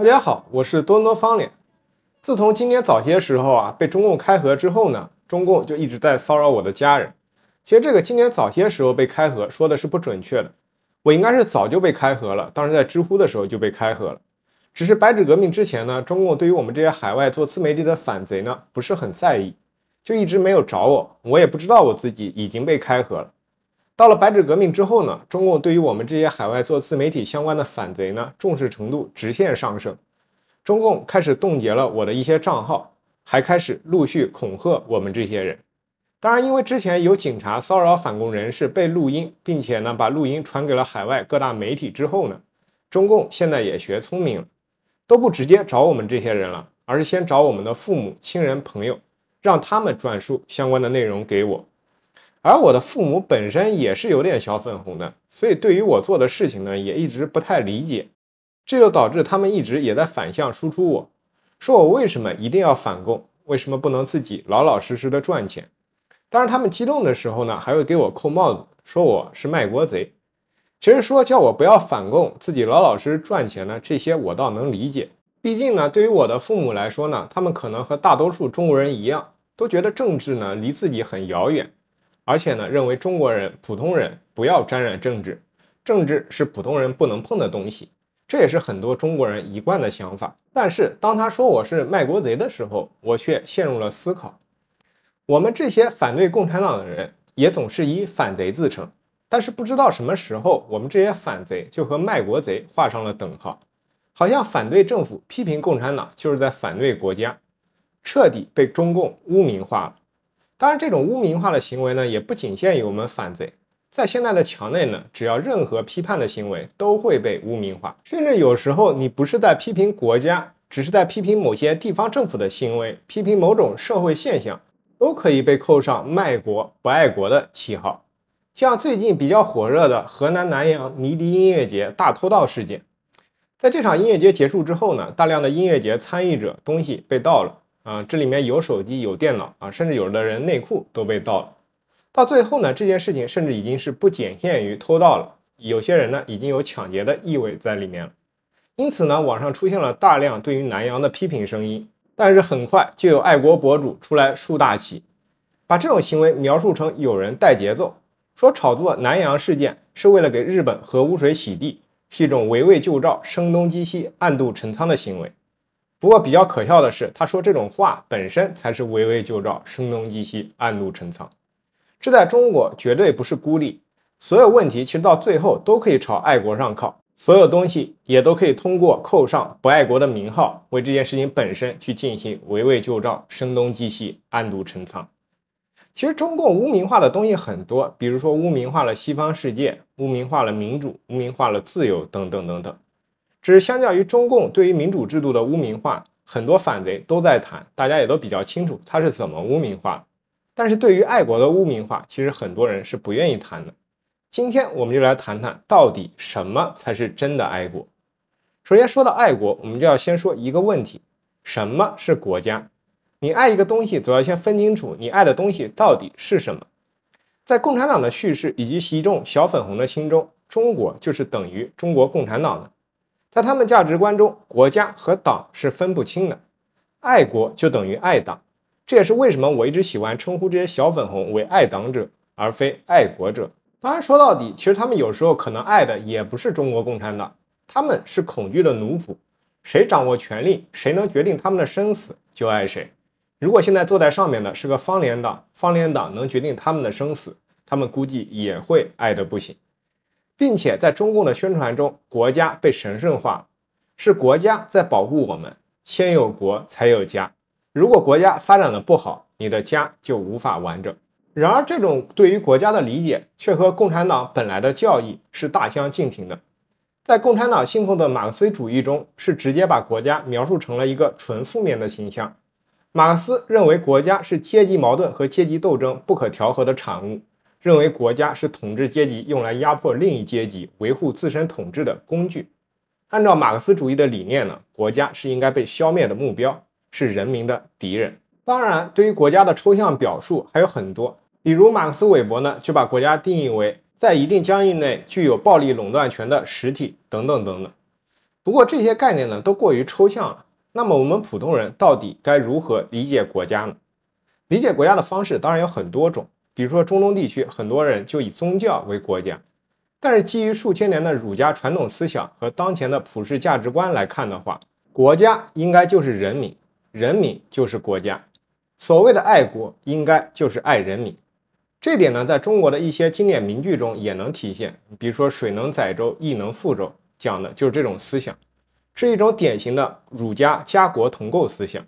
大家好，我是多多方脸。自从今年早些时候啊被中共开核之后呢，中共就一直在骚扰我的家人。其实这个今年早些时候被开核说的是不准确的，我应该是早就被开核了，当时在知乎的时候就被开核了。只是白纸革命之前呢，中共对于我们这些海外做自媒体的反贼呢不是很在意，就一直没有找我，我也不知道我自己已经被开核了。到了白纸革命之后呢，中共对于我们这些海外做自媒体相关的反贼呢，重视程度直线上升。中共开始冻结了我的一些账号，还开始陆续恐吓我们这些人。当然，因为之前有警察骚扰反共人士被录音，并且呢把录音传给了海外各大媒体之后呢，中共现在也学聪明了，都不直接找我们这些人了，而是先找我们的父母亲人朋友，让他们转述相关的内容给我。而我的父母本身也是有点小粉红的，所以对于我做的事情呢，也一直不太理解，这就导致他们一直也在反向输出我，说我为什么一定要反共，为什么不能自己老老实实的赚钱？当然，他们激动的时候呢，还会给我扣帽子，说我是卖国贼。其实说叫我不要反共，自己老老实实赚钱呢，这些我倒能理解。毕竟呢，对于我的父母来说呢，他们可能和大多数中国人一样，都觉得政治呢离自己很遥远。而且呢，认为中国人、普通人不要沾染政治，政治是普通人不能碰的东西，这也是很多中国人一贯的想法。但是当他说我是卖国贼的时候，我却陷入了思考。我们这些反对共产党的人，也总是以反贼自称。但是不知道什么时候，我们这些反贼就和卖国贼画上了等号，好像反对政府、批评共产党就是在反对国家，彻底被中共污名化了。当然，这种污名化的行为呢，也不仅限于我们反贼。在现在的墙内呢，只要任何批判的行为都会被污名化，甚至有时候你不是在批评国家，只是在批评某些地方政府的行为，批评某种社会现象，都可以被扣上卖国不爱国的旗号。像最近比较火热的河南南阳迷笛音乐节大偷盗事件，在这场音乐节结束之后呢，大量的音乐节参与者东西被盗了。啊，这里面有手机，有电脑啊，甚至有的人内裤都被盗了。到最后呢，这件事情甚至已经是不仅限于偷盗了，有些人呢已经有抢劫的意味在里面了。因此呢，网上出现了大量对于南洋的批评声音，但是很快就有爱国博主出来竖大旗，把这种行为描述成有人带节奏，说炒作南洋事件是为了给日本核污水洗地，是一种围魏救赵、声东击西、暗度陈仓的行为。不过比较可笑的是，他说这种话本身才是围魏救赵、声东击西、暗度陈仓。这在中国绝对不是孤立，所有问题其实到最后都可以朝爱国上靠，所有东西也都可以通过扣上不爱国的名号，为这件事情本身去进行围魏救赵、声东击西、暗度陈仓。其实中共污名化的东西很多，比如说污名化了西方世界，污名化了民主，污名化了自由等等等等。只是相较于中共对于民主制度的污名化，很多反贼都在谈，大家也都比较清楚他是怎么污名化。但是对于爱国的污名化，其实很多人是不愿意谈的。今天我们就来谈谈到底什么才是真的爱国。首先说到爱国，我们就要先说一个问题：什么是国家？你爱一个东西，总要先分清楚你爱的东西到底是什么。在共产党的叙事以及习仲小粉红的心中，中国就是等于中国共产党的。在他们价值观中，国家和党是分不清的，爱国就等于爱党，这也是为什么我一直喜欢称呼这些小粉红为爱党者而非爱国者。当然，说到底，其实他们有时候可能爱的也不是中国共产党，他们是恐惧的奴仆，谁掌握权力，谁能决定他们的生死就爱谁。如果现在坐在上面的是个方联党，方联党能决定他们的生死，他们估计也会爱得不行。并且在中共的宣传中，国家被神圣化，是国家在保护我们。先有国才有家，如果国家发展的不好，你的家就无法完整。然而，这种对于国家的理解却和共产党本来的教义是大相径庭的。在共产党信奉的马克思主义中，是直接把国家描述成了一个纯负面的形象。马克思认为，国家是阶级矛盾和阶级斗争不可调和的产物。认为国家是统治阶级用来压迫另一阶级、维护自身统治的工具。按照马克思主义的理念呢，国家是应该被消灭的目标，是人民的敌人。当然，对于国家的抽象表述还有很多，比如马克思韦伯呢就把国家定义为在一定疆域内具有暴力垄断权的实体等等等等。不过这些概念呢都过于抽象了。那么我们普通人到底该如何理解国家呢？理解国家的方式当然有很多种。比如说，中东地区很多人就以宗教为国家，但是基于数千年的儒家传统思想和当前的普世价值观来看的话，国家应该就是人民，人民就是国家。所谓的爱国，应该就是爱人民。这点呢，在中国的一些经典名句中也能体现。比如说“水能载舟，亦能覆舟”，讲的就是这种思想，是一种典型的儒家家国同构思想。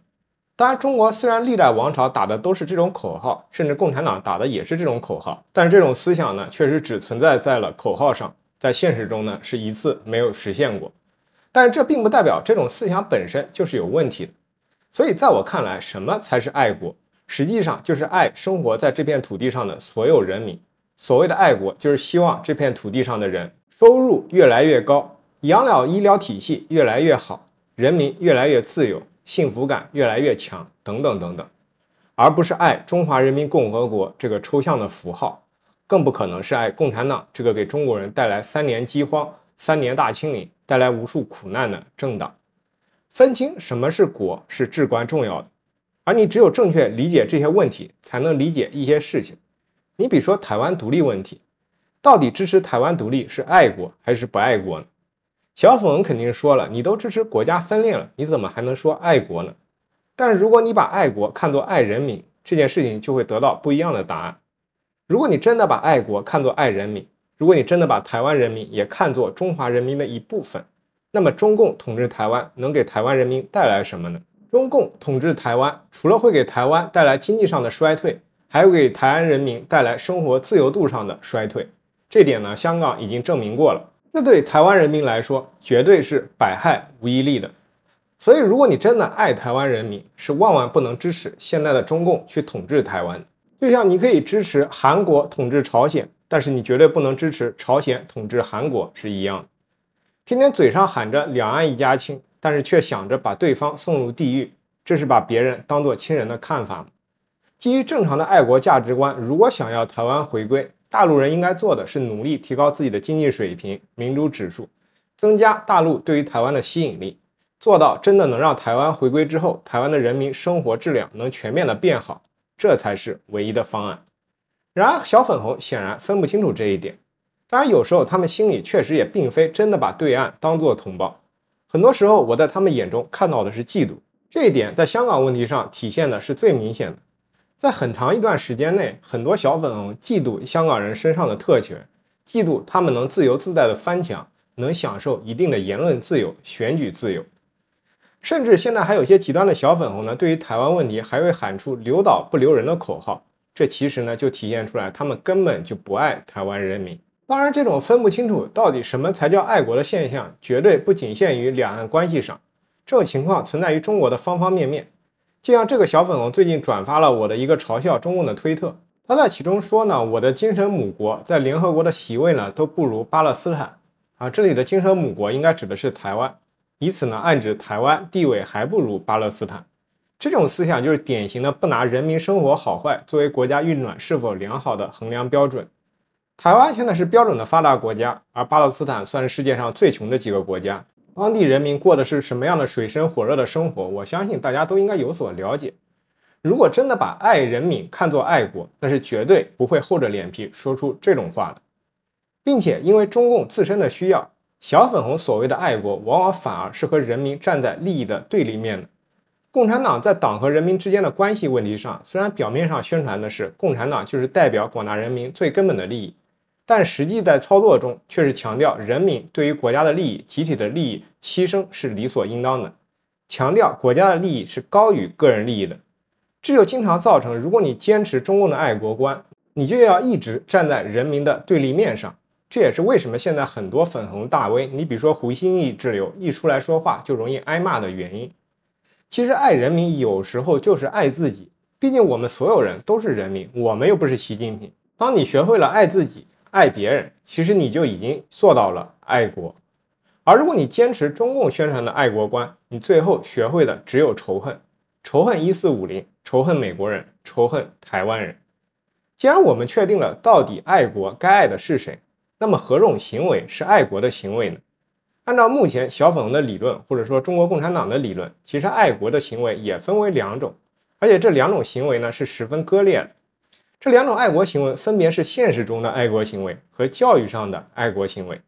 当然，中国虽然历代王朝打的都是这种口号，甚至共产党打的也是这种口号，但是这种思想呢，确实只存在在了口号上，在现实中呢是一次没有实现过。但是这并不代表这种思想本身就是有问题的。所以在我看来，什么才是爱国？实际上就是爱生活在这片土地上的所有人民。所谓的爱国，就是希望这片土地上的人收入越来越高，养老医疗体系越来越好，人民越来越自由。幸福感越来越强，等等等等，而不是爱中华人民共和国这个抽象的符号，更不可能是爱共产党这个给中国人带来三年饥荒、三年大清理、带来无数苦难的政党。分清什么是国是至关重要的，而你只有正确理解这些问题，才能理解一些事情。你比如说台湾独立问题，到底支持台湾独立是爱国还是不爱国呢？小粉肯定说了，你都支持国家分裂了，你怎么还能说爱国呢？但如果你把爱国看作爱人民，这件事情就会得到不一样的答案。如果你真的把爱国看作爱人民，如果你真的把台湾人民也看作中华人民的一部分，那么中共统治台湾能给台湾人民带来什么呢？中共统治台湾，除了会给台湾带来经济上的衰退，还会给台湾人民带来生活自由度上的衰退。这点呢，香港已经证明过了。那对台湾人民来说，绝对是百害无一利的。所以，如果你真的爱台湾人民，是万万不能支持现在的中共去统治台湾就像你可以支持韩国统治朝鲜，但是你绝对不能支持朝鲜统治韩国是一样的。天天嘴上喊着两岸一家亲，但是却想着把对方送入地狱，这是把别人当做亲人的看法。基于正常的爱国价值观，如果想要台湾回归，大陆人应该做的是努力提高自己的经济水平、民主指数，增加大陆对于台湾的吸引力，做到真的能让台湾回归之后，台湾的人民生活质量能全面的变好，这才是唯一的方案。然而，小粉红显然分不清楚这一点。当然，有时候他们心里确实也并非真的把对岸当做同胞，很多时候我在他们眼中看到的是嫉妒，这一点在香港问题上体现的是最明显的。在很长一段时间内，很多小粉红嫉妒香港人身上的特权，嫉妒他们能自由自在的翻墙，能享受一定的言论自由、选举自由，甚至现在还有些极端的小粉红呢，对于台湾问题还会喊出“留岛不留人”的口号。这其实呢，就体现出来他们根本就不爱台湾人民。当然，这种分不清楚到底什么才叫爱国的现象，绝对不仅限于两岸关系上，这种情况存在于中国的方方面面。就像这个小粉红最近转发了我的一个嘲笑中共的推特，他在其中说呢，我的精神母国在联合国的席位呢都不如巴勒斯坦啊，这里的精神母国应该指的是台湾，以此呢暗指台湾地位还不如巴勒斯坦，这种思想就是典型的不拿人民生活好坏作为国家运转是否良好的衡量标准。台湾现在是标准的发达国家，而巴勒斯坦算是世界上最穷的几个国家。当地人民过的是什么样的水深火热的生活？我相信大家都应该有所了解。如果真的把爱人民看作爱国，那是绝对不会厚着脸皮说出这种话的。并且，因为中共自身的需要，小粉红所谓的爱国，往往反而是和人民站在利益的对立面的。共产党在党和人民之间的关系问题上，虽然表面上宣传的是共产党就是代表广大人民最根本的利益。但实际在操作中，却是强调人民对于国家的利益、集体的利益牺牲是理所应当的，强调国家的利益是高于个人利益的。这就经常造成，如果你坚持中共的爱国观，你就要一直站在人民的对立面上。这也是为什么现在很多粉红大 V，你比如说胡鑫进之流，一出来说话就容易挨骂的原因。其实爱人民有时候就是爱自己，毕竟我们所有人都是人民，我们又不是习近平。当你学会了爱自己，爱别人，其实你就已经做到了爱国。而如果你坚持中共宣传的爱国观，你最后学会的只有仇恨，仇恨一四五零，仇恨美国人，仇恨台湾人。既然我们确定了到底爱国该爱的是谁，那么何种行为是爱国的行为呢？按照目前小粉红的理论，或者说中国共产党的理论，其实爱国的行为也分为两种，而且这两种行为呢是十分割裂的。这两种爱国行为，分别是现实中的爱国行为和教育上的爱国行为。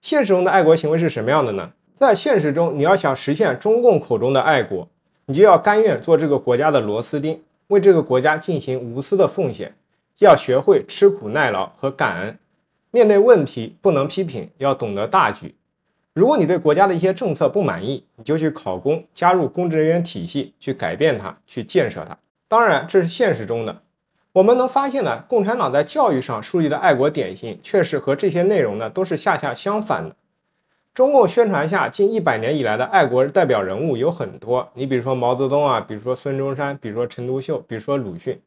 现实中的爱国行为是什么样的呢？在现实中，你要想实现中共口中的爱国，你就要甘愿做这个国家的螺丝钉，为这个国家进行无私的奉献。要学会吃苦耐劳和感恩，面对问题不能批评，要懂得大局。如果你对国家的一些政策不满意，你就去考公，加入公职人员体系，去改变它，去建设它。当然，这是现实中的。我们能发现呢，共产党在教育上树立的爱国典型，确实和这些内容呢都是恰恰相反的。中共宣传下近一百年以来的爱国代表人物有很多，你比如说毛泽东啊，比如说孙中山，比如说陈独秀，比如说鲁迅，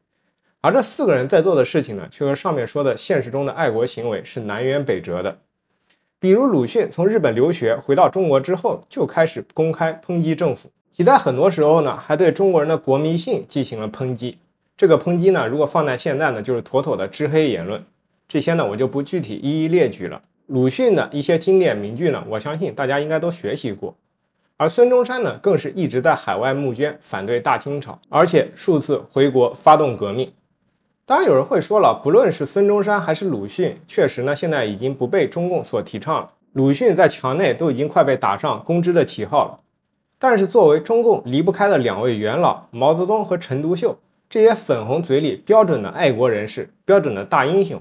而这四个人在做的事情呢，却和上面说的现实中的爱国行为是南辕北辙的。比如鲁迅从日本留学回到中国之后，就开始公开抨击政府，其在很多时候呢，还对中国人的国民性进行了抨击。这个抨击呢，如果放在现在呢，就是妥妥的知黑言论。这些呢，我就不具体一一列举了。鲁迅的一些经典名句呢，我相信大家应该都学习过。而孙中山呢，更是一直在海外募捐，反对大清朝，而且数次回国发动革命。当然，有人会说了，不论是孙中山还是鲁迅，确实呢，现在已经不被中共所提倡了。鲁迅在墙内都已经快被打上“公知”的旗号了。但是，作为中共离不开的两位元老，毛泽东和陈独秀。这些粉红嘴里标准的爱国人士，标准的大英雄，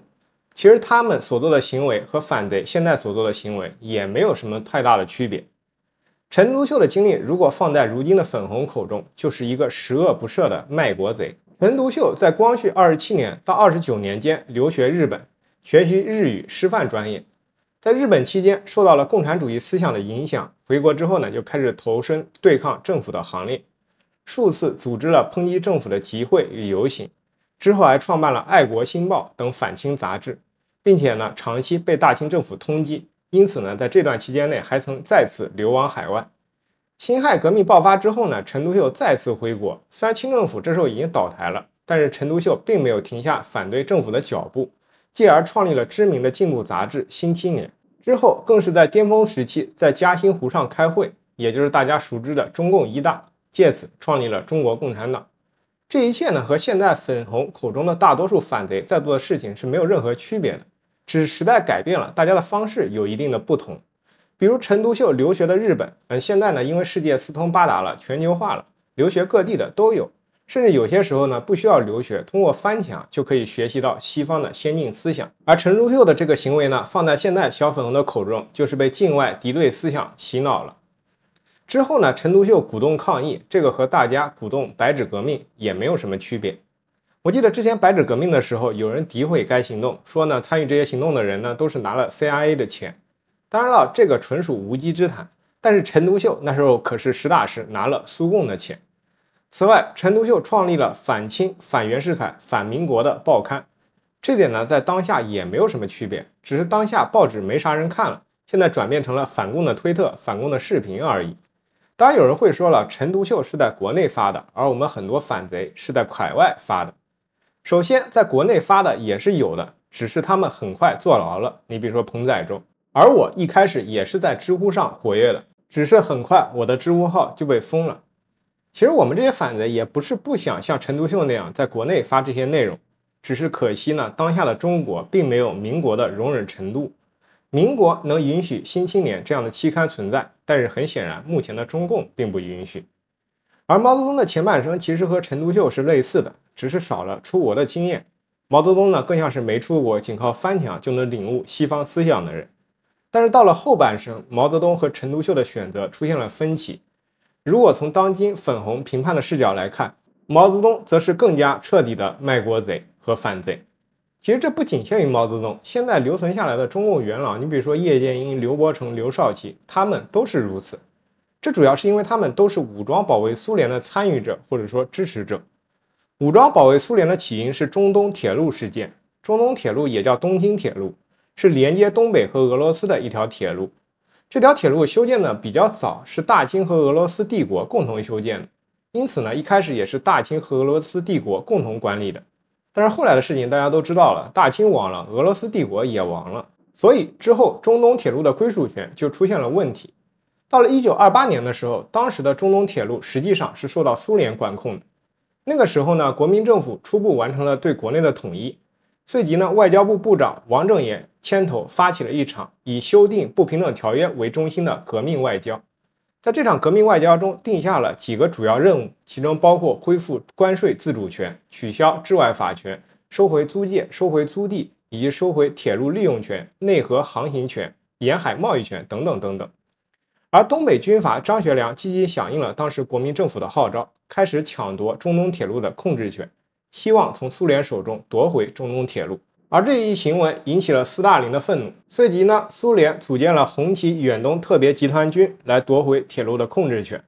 其实他们所做的行为和反对现在所做的行为也没有什么太大的区别。陈独秀的经历如果放在如今的粉红口中，就是一个十恶不赦的卖国贼。陈独秀在光绪二十七年到二十九年间留学日本，学习日语师范专业，在日本期间受到了共产主义思想的影响，回国之后呢，就开始投身对抗政府的行列。数次组织了抨击政府的集会与游行，之后还创办了《爱国新报》等反清杂志，并且呢长期被大清政府通缉，因此呢在这段期间内还曾再次流亡海外。辛亥革命爆发之后呢，陈独秀再次回国。虽然清政府这时候已经倒台了，但是陈独秀并没有停下反对政府的脚步，继而创立了知名的进步杂志《新青年》。之后更是在巅峰时期在嘉兴湖上开会，也就是大家熟知的中共一大。借此创立了中国共产党，这一切呢和现在粉红口中的大多数反贼在做的事情是没有任何区别的，只是时代改变了，大家的方式有一定的不同。比如陈独秀留学的日本，嗯，现在呢因为世界四通八达了，全球化了，留学各地的都有，甚至有些时候呢不需要留学，通过翻墙就可以学习到西方的先进思想。而陈独秀的这个行为呢，放在现在小粉红的口中，就是被境外敌对思想洗脑了。之后呢？陈独秀鼓动抗议，这个和大家鼓动白纸革命也没有什么区别。我记得之前白纸革命的时候，有人诋毁该行动，说呢参与这些行动的人呢都是拿了 CIA 的钱。当然了，这个纯属无稽之谈。但是陈独秀那时候可是实打实拿了苏共的钱。此外，陈独秀创立了反清、反袁世凯、反民国的报刊，这点呢在当下也没有什么区别，只是当下报纸没啥人看了，现在转变成了反共的推特、反共的视频而已。当然有人会说了，陈独秀是在国内发的，而我们很多反贼是在海外发的。首先，在国内发的也是有的，只是他们很快坐牢了。你比如说彭载中，而我一开始也是在知乎上活跃的，只是很快我的知乎号就被封了。其实我们这些反贼也不是不想像陈独秀那样在国内发这些内容，只是可惜呢，当下的中国并没有民国的容忍程度。民国能允许《新青年》这样的期刊存在，但是很显然，目前的中共并不允许。而毛泽东的前半生其实和陈独秀是类似的，只是少了出国的经验。毛泽东呢，更像是没出国，仅靠翻墙就能领悟西方思想的人。但是到了后半生，毛泽东和陈独秀的选择出现了分歧。如果从当今粉红评判的视角来看，毛泽东则是更加彻底的卖国贼和反贼。其实这不仅限于毛泽东，现在留存下来的中共元老，你比如说叶剑英、刘伯承、刘少奇，他们都是如此。这主要是因为他们都是武装保卫苏联的参与者或者说支持者。武装保卫苏联的起因是中东铁路事件。中东铁路也叫东京铁路，是连接东北和俄罗斯的一条铁路。这条铁路修建的比较早，是大清和俄罗斯帝国共同修建的，因此呢，一开始也是大清和俄罗斯帝国共同管理的。但是后来的事情大家都知道了，大清亡了，俄罗斯帝国也亡了，所以之后中东铁路的归属权就出现了问题。到了1928年的时候，当时的中东铁路实际上是受到苏联管控的。那个时候呢，国民政府初步完成了对国内的统一，随即呢，外交部部长王正言牵头发起了一场以修订不平等条约为中心的革命外交。在这场革命外交中，定下了几个主要任务，其中包括恢复关税自主权、取消治外法权、收回租界、收回租地以及收回铁路利用权、内河航行权、沿海贸易权等等等等。而东北军阀张学良积极响应了当时国民政府的号召，开始抢夺中东铁路的控制权，希望从苏联手中夺回中东铁路。而这一行为引起了斯大林的愤怒，随即呢，苏联组建了红旗远东特别集团军来夺回铁路的控制权。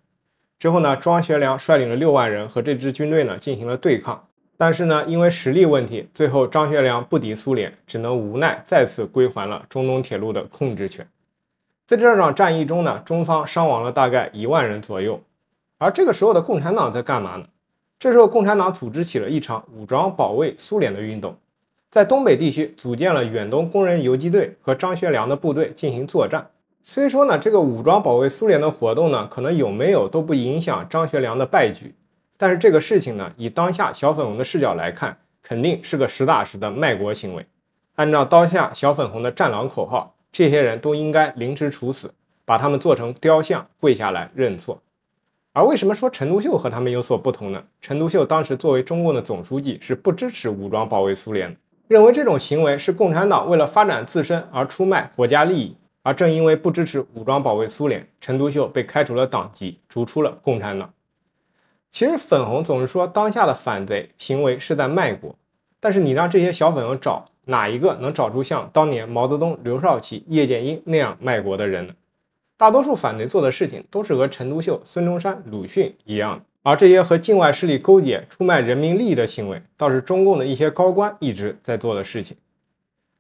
之后呢，张学良率领了六万人和这支军队呢进行了对抗，但是呢，因为实力问题，最后张学良不敌苏联，只能无奈再次归还了中东铁路的控制权。在这场战役中呢，中方伤亡了大概一万人左右。而这个时候的共产党在干嘛呢？这时候，共产党组织起了一场武装保卫苏联的运动。在东北地区组建了远东工人游击队和张学良的部队进行作战。虽说呢，这个武装保卫苏联的活动呢，可能有没有都不影响张学良的败局。但是这个事情呢，以当下小粉红的视角来看，肯定是个实打实的卖国行为。按照当下小粉红的战狼口号，这些人都应该凌迟处死，把他们做成雕像跪下来认错。而为什么说陈独秀和他们有所不同呢？陈独秀当时作为中共的总书记，是不支持武装保卫苏联。认为这种行为是共产党为了发展自身而出卖国家利益，而正因为不支持武装保卫苏联，陈独秀被开除了党籍，逐出了共产党。其实粉红总是说当下的反贼行为是在卖国，但是你让这些小粉红找哪一个能找出像当年毛泽东、刘少奇、叶剑英那样卖国的人呢？大多数反贼做的事情都是和陈独秀、孙中山、鲁迅一样的。而这些和境外势力勾结、出卖人民利益的行为，倒是中共的一些高官一直在做的事情。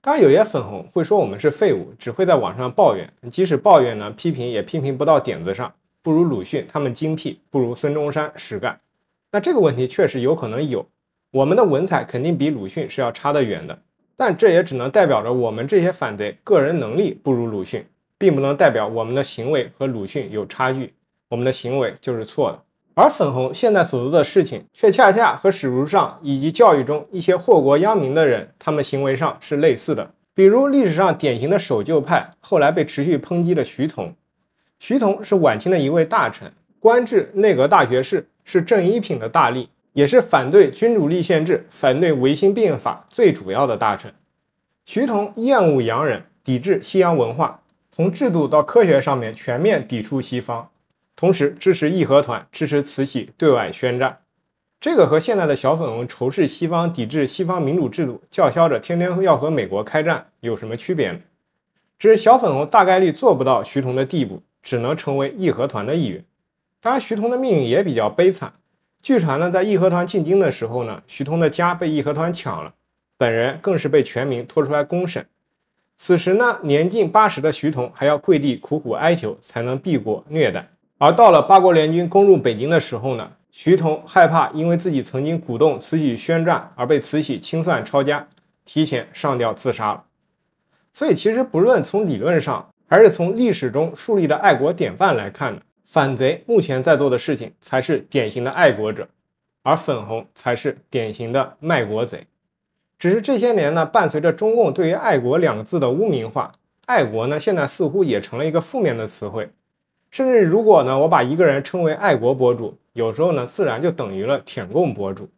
当然，有些粉红会说我们是废物，只会在网上抱怨，即使抱怨呢，批评也批评不到点子上，不如鲁迅他们精辟，不如孙中山实干。那这个问题确实有可能有，我们的文采肯定比鲁迅是要差得远的。但这也只能代表着我们这些反贼个人能力不如鲁迅，并不能代表我们的行为和鲁迅有差距。我们的行为就是错的。而粉红现在所做的事情，却恰恰和史书上以及教育中一些祸国殃民的人，他们行为上是类似的。比如历史上典型的守旧派，后来被持续抨击的徐桐。徐桐是晚清的一位大臣，官至内阁大学士，是正一品的大吏，也是反对君主立宪制、反对维新变法最主要的大臣。徐桐厌恶洋人，抵制西洋文化，从制度到科学上面全面抵触西方。同时支持义和团，支持慈禧对外宣战，这个和现在的小粉红仇视西方、抵制西方民主制度，叫嚣着天天要和美国开战有什么区别呢？只是小粉红大概率做不到徐桐的地步，只能成为义和团的一员。当然，徐桐的命运也比较悲惨。据传呢，在义和团进京的时候呢，徐桐的家被义和团抢了，本人更是被全民拖出来公审。此时呢，年近八十的徐桐还要跪地苦苦哀求，才能避过虐待。而到了八国联军攻入北京的时候呢，徐桐害怕因为自己曾经鼓动慈禧宣战而被慈禧清算抄家，提前上吊自杀了。所以，其实不论从理论上还是从历史中树立的爱国典范来看呢，反贼目前在做的事情才是典型的爱国者，而粉红才是典型的卖国贼。只是这些年呢，伴随着中共对于“爱国”两个字的污名化，爱国呢，现在似乎也成了一个负面的词汇。甚至如果呢，我把一个人称为爱国博主，有时候呢，自然就等于了舔共博主。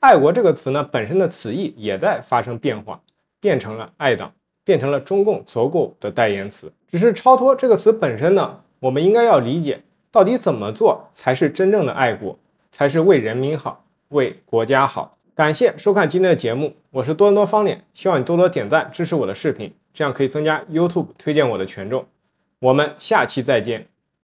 爱国这个词呢，本身的词义也在发生变化，变成了爱党，变成了中共足够的代言词。只是超脱这个词本身呢，我们应该要理解到底怎么做才是真正的爱国，才是为人民好，为国家好。感谢收看今天的节目，我是多多方脸，希望你多多点赞支持我的视频，这样可以增加 YouTube 推荐我的权重。我们下期再见。